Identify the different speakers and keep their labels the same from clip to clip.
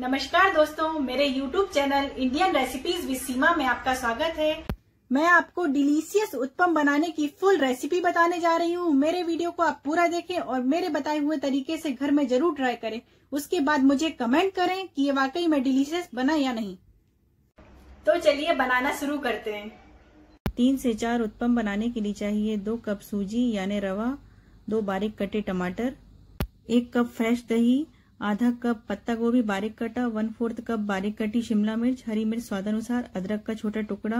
Speaker 1: नमस्कार दोस्तों मेरे YouTube channel Indian recipes with Seema में आपका स्वागत है मैं आपको डिलीशियस उत्पम बनाने की फुल रेसिपी बताने जा रही हूँ मेरे वीडियो को आप पूरा देखें और मेरे बताए हुए तरीके से घर में जरूर ट्राई करें उसके बाद मुझे कमेंट करें कि ये वाकई में डिलीशियस बना या नहीं तो चलिए बनाना शुरू करते हैं तीन से चार उत्पम बनाने के लिए चाहिए दो कप सूजी यानी रवा दो बारीक कटे टमाटर एक कप फ्रेश दही आधा कप पत्ता गोभी बारीक कटा वन फोर्थ कप बारीक कटी शिमला मिर्च हरी मिर्च स्वाद अनुसार अदरक का छोटा टुकड़ा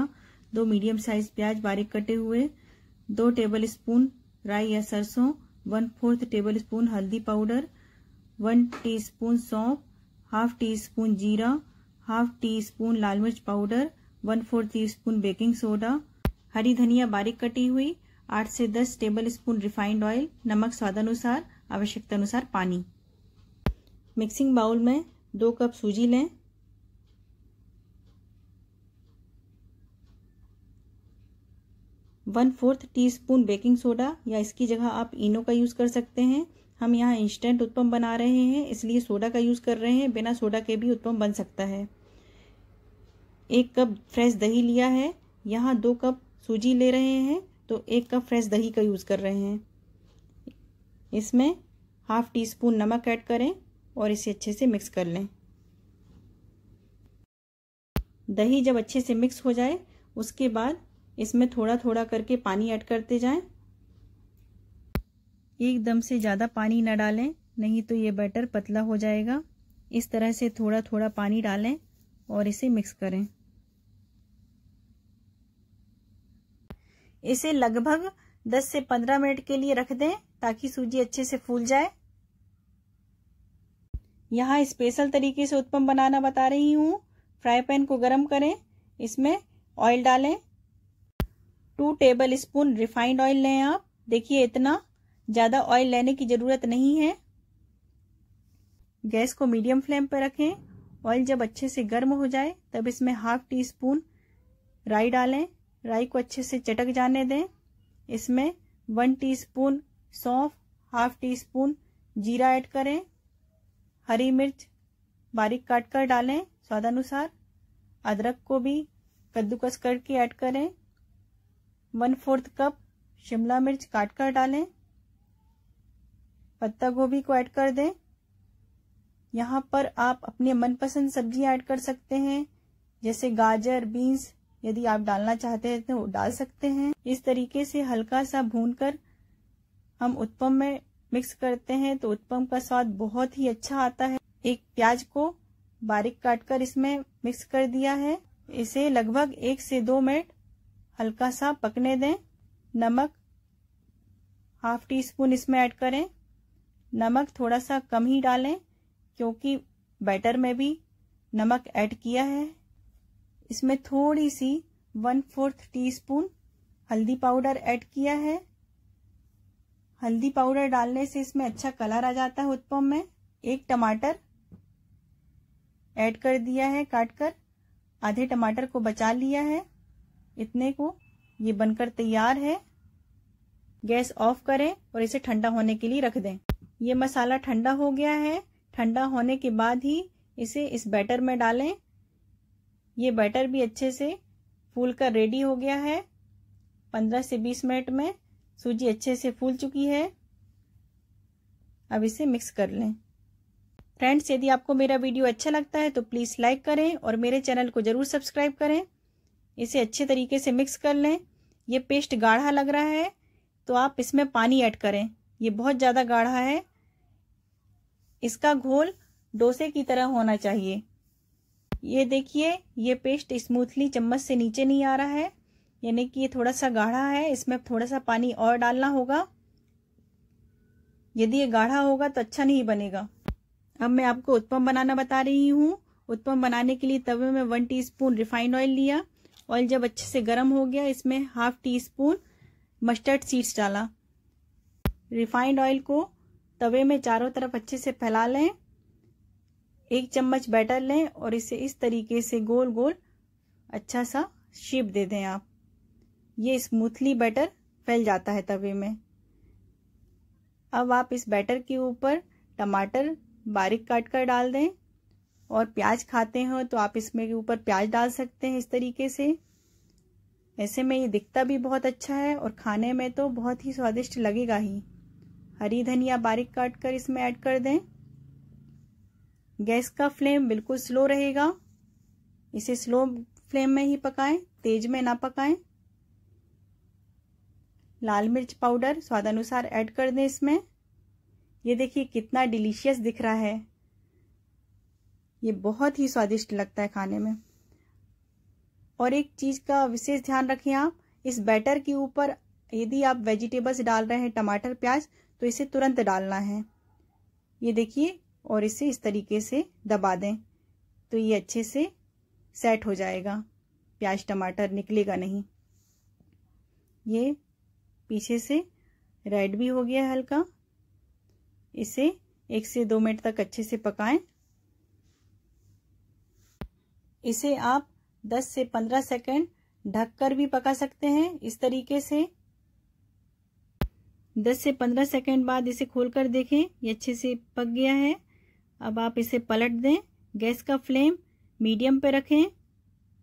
Speaker 1: दो मीडियम साइज प्याज बारीक कटे हुए दो टेबल स्पून राई या सरसों वन फोर्थ टेबल स्पून हल्दी पाउडर वन टी स्पून सौंफ हाफ टी स्पून जीरा हाफ टी स्पून लाल मिर्च powder one fourth teaspoon baking soda हरी धनिया बारीक कटी हुई आठ से दस टेबल स्पून रिफाइंड ऑयल नमक स्वादानुसार आवश्यकता अनुसार पानी मिक्सिंग बाउल में दो कप सूजी लें one fourth teaspoon baking soda या इसकी जगह आप इनो का यूज़ कर सकते हैं हम यहाँ इंस्टेंट उत्पम बना रहे हैं इसलिए सोडा का यूज़ कर रहे हैं बिना सोडा के भी उत्पम बन सकता है एक कप फ्रेश दही लिया है यहाँ दो कप सूजी ले रहे हैं तो एक कप फ्रेश दही का यूज़ कर रहे हैं इसमें हाफ टी स्पून नमक ऐड करें और इसे अच्छे से मिक्स कर लें दही जब अच्छे से मिक्स हो जाए उसके बाद इसमें थोड़ा थोड़ा करके पानी ऐड करते जाएं एकदम से ज़्यादा पानी न डालें नहीं तो ये बैटर पतला हो जाएगा इस तरह से थोड़ा थोड़ा पानी डालें और इसे मिक्स करें इसे लगभग 10 से 15 मिनट के लिए रख दें ताकि सूजी अच्छे से फूल जाए यहाँ स्पेशल तरीके से उत्पम बनाना बता रही हूँ फ्राई पैन को गर्म करें इसमें ऑयल डालें two tablespoon refined oil लें आप देखिए इतना ज़्यादा ऑयल लेने की ज़रूरत नहीं है गैस को मीडियम फ्लेम पर रखें ऑयल जब अच्छे से गर्म हो जाए तब इसमें हाफ टी स्पून राई डालें राई को अच्छे से चटक जाने दें इसमें वन टी स्पून सौंफ हाफ टी स्पून जीरा ऐड करें हरी मिर्च बारीक काट कर डालें अनुसार अदरक को भी कद्दूकस करके ऐड करें वन फोर्थ कप शिमला मिर्च काट कर डालें पत्ता गोभी को ऐड कर दें यहाँ पर आप अपने मनपसंद सब्जी ऐड कर सकते हैं जैसे गाजर बीन्स यदि आप डालना चाहते हैं तो डाल सकते हैं इस तरीके से हल्का सा भून कर हम उत्पम में मिक्स करते हैं तो उत्पम का स्वाद बहुत ही अच्छा आता है एक प्याज को बारीक काटकर इसमें मिक्स कर दिया है इसे लगभग एक से दो मिनट हल्का सा पकने दें नमक हाफ टी स्पून इसमें ऐड करें नमक थोड़ा सा कम ही डालें क्योंकि बैटर में भी नमक ऐड किया है इसमें थोड़ी सी वन फोर्थ टी स्पून हल्दी पाउडर ऐड किया है हल्दी पाउडर डालने से इसमें अच्छा कलर आ जाता है उत्पम में एक टमाटर ऐड कर दिया है काटकर आधे टमाटर को बचा लिया है इतने को ये बनकर तैयार है गैस ऑफ करें और इसे ठंडा होने के लिए रख दें ये मसाला ठंडा हो गया है ठंडा होने के बाद ही इसे इस बैटर में डालें ये बैटर भी अच्छे से फूल कर रेडी हो गया है पंद्रह से बीस मिनट में सूजी अच्छे से फूल चुकी है अब इसे मिक्स कर लें फ्रेंड्स यदि आपको मेरा वीडियो अच्छा लगता है तो प्लीज़ लाइक करें और मेरे चैनल को ज़रूर सब्सक्राइब करें इसे अच्छे तरीके से मिक्स कर लें ये पेस्ट गाढ़ा लग रहा है तो आप इसमें पानी ऐड करें ये बहुत ज़्यादा गाढ़ा है इसका घोल डोसे की तरह होना चाहिए ये देखिए ये पेस्ट स्मूथली चम्मच से नीचे नहीं आ रहा है यानी कि ये थोड़ा सा गाढ़ा है इसमें थोड़ा सा पानी और डालना होगा यदि ये गाढ़ा होगा तो अच्छा नहीं बनेगा अब मैं आपको उत्पम बनाना बता रही हूँ उत्पम बनाने के लिए तवे में वन टीस्पून रिफाइंड ऑयल लिया ऑयल जब अच्छे से गर्म हो गया इसमें half teaspoon mustard seeds डाला रिफाइंड ऑयल को तवे में चारों तरफ अच्छे से फैला लें एक चम्मच बैटर लें और इसे इस तरीके से गोल गोल अच्छा सा शेप दे दें आप ये स्मूथली बैटर फैल जाता है तवे में अब आप इस बैटर के ऊपर टमाटर बारीक काट कर डाल दें और प्याज खाते हो तो आप इसमें के ऊपर प्याज डाल सकते हैं इस तरीके से ऐसे में ये दिखता भी बहुत अच्छा है और खाने में तो बहुत ही स्वादिष्ट लगेगा ही हरी धनिया बारीक काट कर इसमें ऐड कर दें गैस का फ्लेम बिल्कुल स्लो रहेगा इसे स्लो फ्लेम में ही पकाएं तेज में ना पकाएं लाल मिर्च पाउडर स्वादानुसार ऐड कर दें इसमें ये देखिए कितना डिलीशियस दिख रहा है ये बहुत ही स्वादिष्ट लगता है खाने में और एक चीज़ का विशेष ध्यान रखें आप इस बैटर के ऊपर यदि आप वेजिटेबल्स डाल रहे हैं टमाटर प्याज तो इसे तुरंत डालना है ये देखिए और इसे इस तरीके से दबा दें तो ये अच्छे से सेट हो जाएगा प्याज टमाटर निकलेगा नहीं ये पीछे से रेड भी हो गया हल्का इसे एक से दो मिनट तक अच्छे से पकाएं इसे आप 10 से 15 सेकंड ढककर भी पका सकते हैं इस तरीके से 10 से 15 सेकंड बाद इसे खोलकर देखें ये अच्छे से पक गया है अब आप इसे पलट दें गैस का फ्लेम मीडियम पे रखें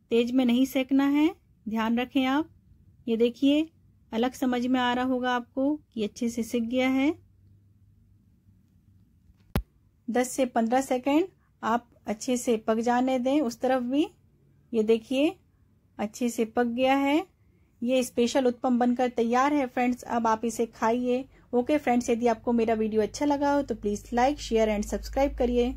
Speaker 1: तेज में नहीं सेकना है ध्यान रखें आप ये देखिए अलग समझ में आ रहा होगा आपको कि अच्छे से सीख गया है दस से पंद्रह सेकेंड आप अच्छे से पक जाने दें उस तरफ भी ये देखिए अच्छे से पक गया है ये स्पेशल उत्पम बनकर तैयार है फ्रेंड्स अब आप इसे खाइए ओके फ्रेंड्स यदि आपको मेरा वीडियो अच्छा लगा हो तो please like share and subscribe करिए